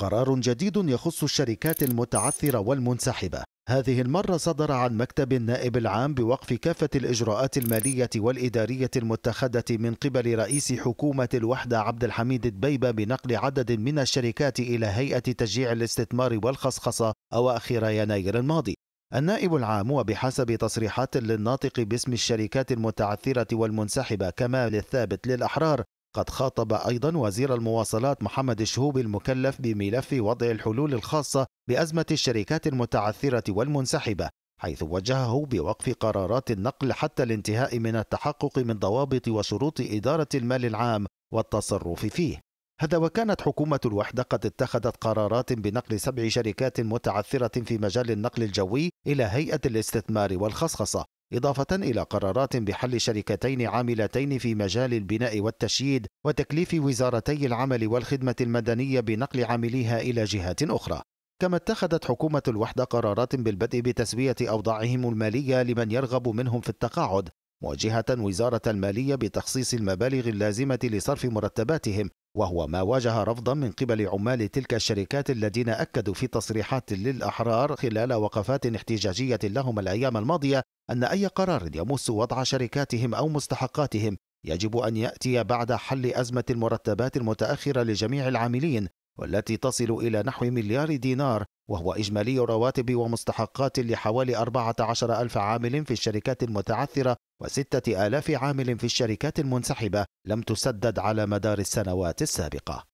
قرار جديد يخص الشركات المتعثرة والمنسحبة هذه المرة صدر عن مكتب النائب العام بوقف كافة الإجراءات المالية والإدارية المتخذة من قبل رئيس حكومة الوحدة عبد الحميد الدبيبة بنقل عدد من الشركات إلى هيئة تشجيع الاستثمار والخصخصة أواخر يناير الماضي النائب العام وبحسب تصريحات للناطق باسم الشركات المتعثرة والمنسحبة كمال الثابت للأحرار قد خاطب أيضا وزير المواصلات محمد الشهوب المكلف بملف وضع الحلول الخاصة بأزمة الشركات المتعثرة والمنسحبة حيث وجهه بوقف قرارات النقل حتى الانتهاء من التحقق من ضوابط وشروط إدارة المال العام والتصرف فيه هذا وكانت حكومة الوحدة قد اتخذت قرارات بنقل سبع شركات متعثرة في مجال النقل الجوي إلى هيئة الاستثمار والخصخصة إضافة إلى قرارات بحل شركتين عاملتين في مجال البناء والتشييد وتكليف وزارتي العمل والخدمة المدنية بنقل عامليها إلى جهات أخرى كما اتخذت حكومة الوحدة قرارات بالبدء بتسوية أوضاعهم المالية لمن يرغب منهم في التقاعد موجهة وزارة المالية بتخصيص المبالغ اللازمة لصرف مرتباتهم وهو ما واجه رفضا من قبل عمال تلك الشركات الذين أكدوا في تصريحات للأحرار خلال وقفات احتجاجية لهم الأيام الماضية أن أي قرار يمس وضع شركاتهم أو مستحقاتهم يجب أن يأتي بعد حل أزمة المرتبات المتأخرة لجميع العاملين والتي تصل إلى نحو مليار دينار وهو إجمالي رواتب ومستحقات لحوالي 14 ألف عامل في الشركات المتعثرة وستة آلاف عامل في الشركات المنسحبة لم تسدد على مدار السنوات السابقة